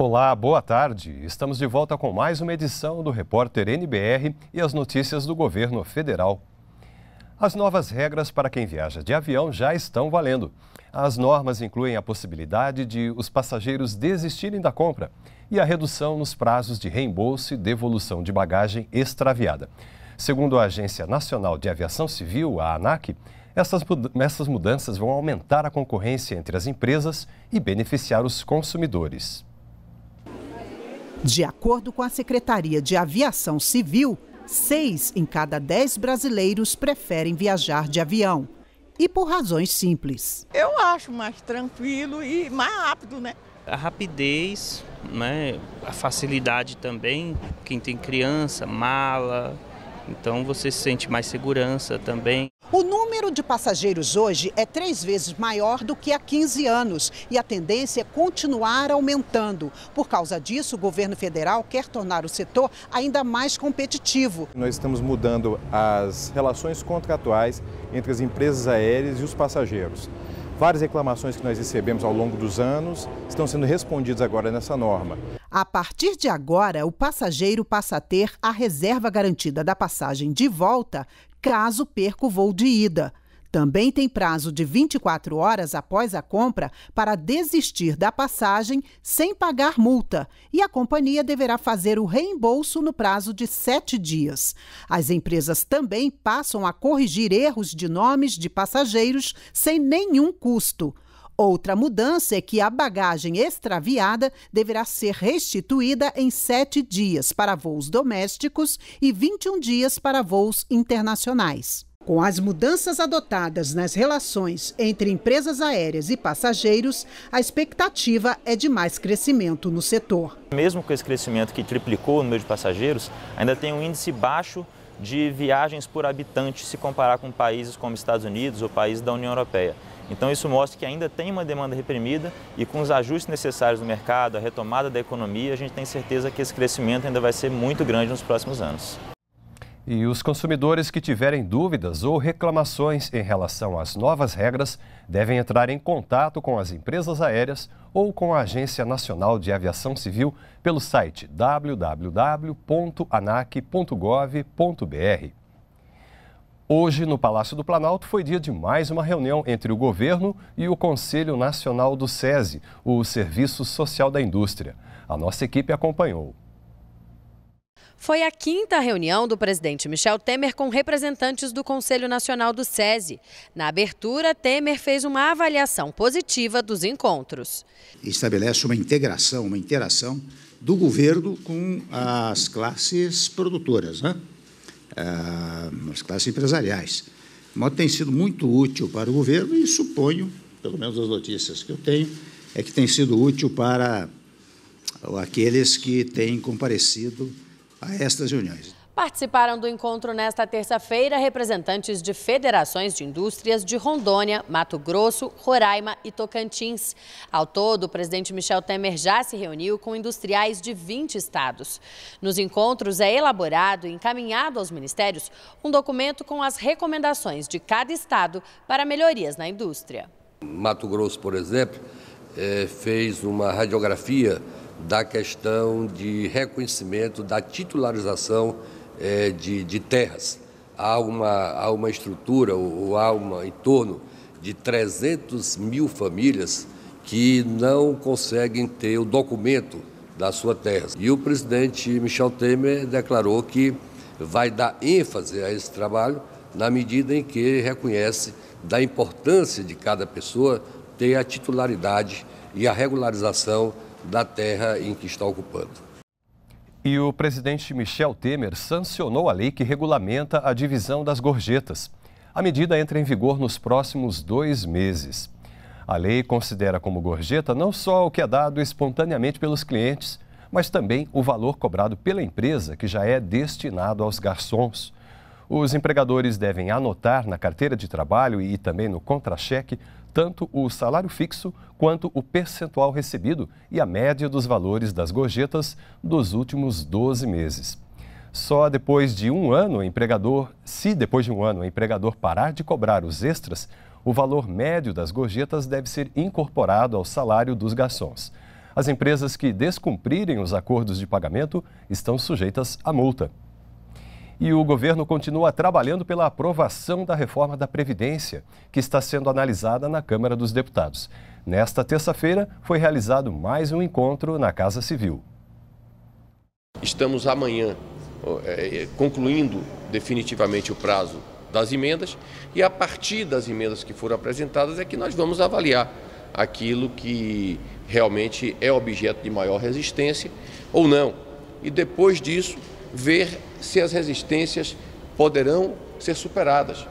Olá, boa tarde. Estamos de volta com mais uma edição do Repórter NBR e as notícias do governo federal. As novas regras para quem viaja de avião já estão valendo. As normas incluem a possibilidade de os passageiros desistirem da compra e a redução nos prazos de reembolso e devolução de bagagem extraviada. Segundo a Agência Nacional de Aviação Civil, a ANAC, essas mudanças vão aumentar a concorrência entre as empresas e beneficiar os consumidores. De acordo com a Secretaria de Aviação Civil, seis em cada dez brasileiros preferem viajar de avião. E por razões simples. Eu acho mais tranquilo e mais rápido, né? A rapidez, né? a facilidade também. Quem tem criança, mala, então você sente mais segurança também. O número número de passageiros hoje é três vezes maior do que há 15 anos e a tendência é continuar aumentando. Por causa disso, o governo federal quer tornar o setor ainda mais competitivo. Nós estamos mudando as relações contratuais entre as empresas aéreas e os passageiros. Várias reclamações que nós recebemos ao longo dos anos estão sendo respondidas agora nessa norma. A partir de agora, o passageiro passa a ter a reserva garantida da passagem de volta caso perca o voo de ida. Também tem prazo de 24 horas após a compra para desistir da passagem sem pagar multa e a companhia deverá fazer o reembolso no prazo de sete dias. As empresas também passam a corrigir erros de nomes de passageiros sem nenhum custo. Outra mudança é que a bagagem extraviada deverá ser restituída em sete dias para voos domésticos e 21 dias para voos internacionais. Com as mudanças adotadas nas relações entre empresas aéreas e passageiros, a expectativa é de mais crescimento no setor. Mesmo com esse crescimento que triplicou o número de passageiros, ainda tem um índice baixo de viagens por habitante se comparar com países como Estados Unidos ou países da União Europeia. Então isso mostra que ainda tem uma demanda reprimida e com os ajustes necessários no mercado, a retomada da economia, a gente tem certeza que esse crescimento ainda vai ser muito grande nos próximos anos. E os consumidores que tiverem dúvidas ou reclamações em relação às novas regras devem entrar em contato com as empresas aéreas ou com a Agência Nacional de Aviação Civil pelo site www.anac.gov.br. Hoje, no Palácio do Planalto, foi dia de mais uma reunião entre o governo e o Conselho Nacional do SESI, o Serviço Social da Indústria. A nossa equipe acompanhou. Foi a quinta reunião do presidente Michel Temer com representantes do Conselho Nacional do SESI. Na abertura, Temer fez uma avaliação positiva dos encontros. Estabelece uma integração, uma interação do governo com as classes produtoras, né? nas ah, classes empresariais. Mas tem sido muito útil para o governo e suponho, pelo menos as notícias que eu tenho, é que tem sido útil para aqueles que têm comparecido a estas reuniões. Participaram do encontro nesta terça-feira representantes de federações de indústrias de Rondônia, Mato Grosso, Roraima e Tocantins. Ao todo, o presidente Michel Temer já se reuniu com industriais de 20 estados. Nos encontros é elaborado e encaminhado aos ministérios um documento com as recomendações de cada estado para melhorias na indústria. Mato Grosso, por exemplo, é, fez uma radiografia da questão de reconhecimento da titularização é, de, de, terras. Há uma, há uma estrutura ou, ou há uma, em torno de 300 mil famílias que não conseguem ter o documento da sua terra. E o presidente Michel Temer declarou que vai dar ênfase a esse trabalho na medida em que reconhece da importância de cada pessoa ter a titularidade e a regularização da terra em que está ocupando. E o presidente Michel Temer sancionou a lei que regulamenta a divisão das gorjetas. A medida entra em vigor nos próximos dois meses. A lei considera como gorjeta não só o que é dado espontaneamente pelos clientes, mas também o valor cobrado pela empresa que já é destinado aos garçons. Os empregadores devem anotar na carteira de trabalho e também no contra-cheque tanto o salário fixo quanto o percentual recebido e a média dos valores das gorjetas dos últimos 12 meses. Só depois de um ano, o empregador, se depois de um ano o empregador parar de cobrar os extras, o valor médio das gorjetas deve ser incorporado ao salário dos garçons. As empresas que descumprirem os acordos de pagamento estão sujeitas a multa. E o governo continua trabalhando pela aprovação da reforma da Previdência, que está sendo analisada na Câmara dos Deputados. Nesta terça-feira, foi realizado mais um encontro na Casa Civil. Estamos amanhã é, é, concluindo definitivamente o prazo das emendas e a partir das emendas que foram apresentadas é que nós vamos avaliar aquilo que realmente é objeto de maior resistência ou não. E depois disso, ver se as resistências poderão ser superadas.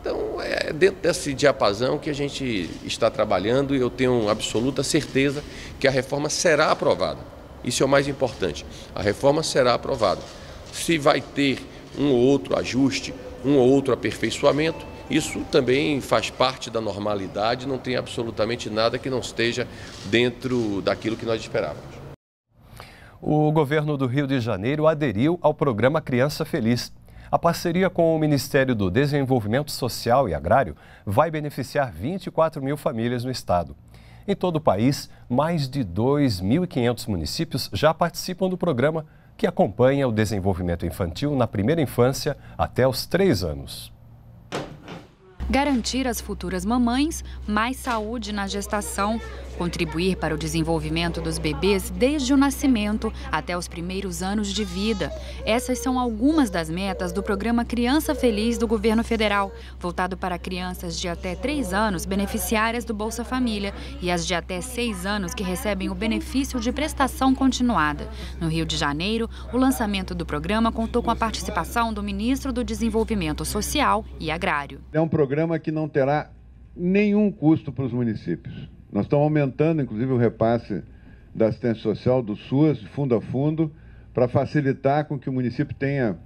Então, é dentro desse diapasão que a gente está trabalhando e eu tenho absoluta certeza que a reforma será aprovada. Isso é o mais importante. A reforma será aprovada. Se vai ter um ou outro ajuste, um ou outro aperfeiçoamento, isso também faz parte da normalidade, não tem absolutamente nada que não esteja dentro daquilo que nós esperávamos o governo do Rio de Janeiro aderiu ao programa Criança Feliz. A parceria com o Ministério do Desenvolvimento Social e Agrário vai beneficiar 24 mil famílias no estado. Em todo o país, mais de 2.500 municípios já participam do programa que acompanha o desenvolvimento infantil na primeira infância até os três anos garantir às futuras mamães mais saúde na gestação, contribuir para o desenvolvimento dos bebês desde o nascimento até os primeiros anos de vida. Essas são algumas das metas do programa Criança Feliz do governo federal, voltado para crianças de até 3 anos beneficiárias do Bolsa Família e as de até 6 anos que recebem o benefício de prestação continuada. No Rio de Janeiro, o lançamento do programa contou com a participação do ministro do Desenvolvimento Social e Agrário. É um programa programa que não terá nenhum custo para os municípios. Nós estamos aumentando, inclusive, o repasse da assistência social, do SUAS, fundo a fundo, para facilitar com que o município tenha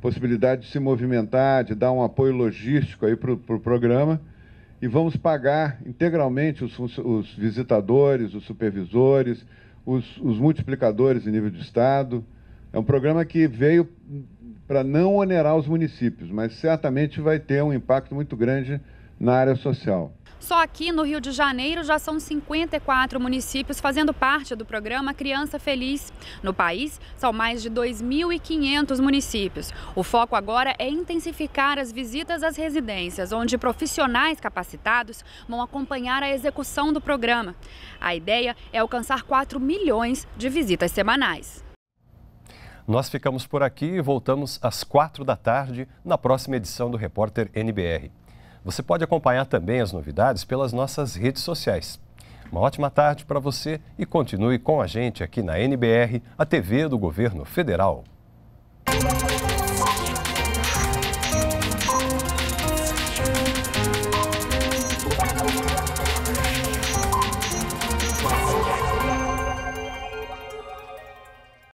possibilidade de se movimentar, de dar um apoio logístico aí para o pro programa. E vamos pagar integralmente os, os visitadores, os supervisores, os, os multiplicadores em nível de Estado. É um programa que veio para não onerar os municípios, mas certamente vai ter um impacto muito grande na área social. Só aqui no Rio de Janeiro já são 54 municípios fazendo parte do programa Criança Feliz. No país, são mais de 2.500 municípios. O foco agora é intensificar as visitas às residências, onde profissionais capacitados vão acompanhar a execução do programa. A ideia é alcançar 4 milhões de visitas semanais. Nós ficamos por aqui e voltamos às quatro da tarde na próxima edição do Repórter NBR. Você pode acompanhar também as novidades pelas nossas redes sociais. Uma ótima tarde para você e continue com a gente aqui na NBR, a TV do Governo Federal.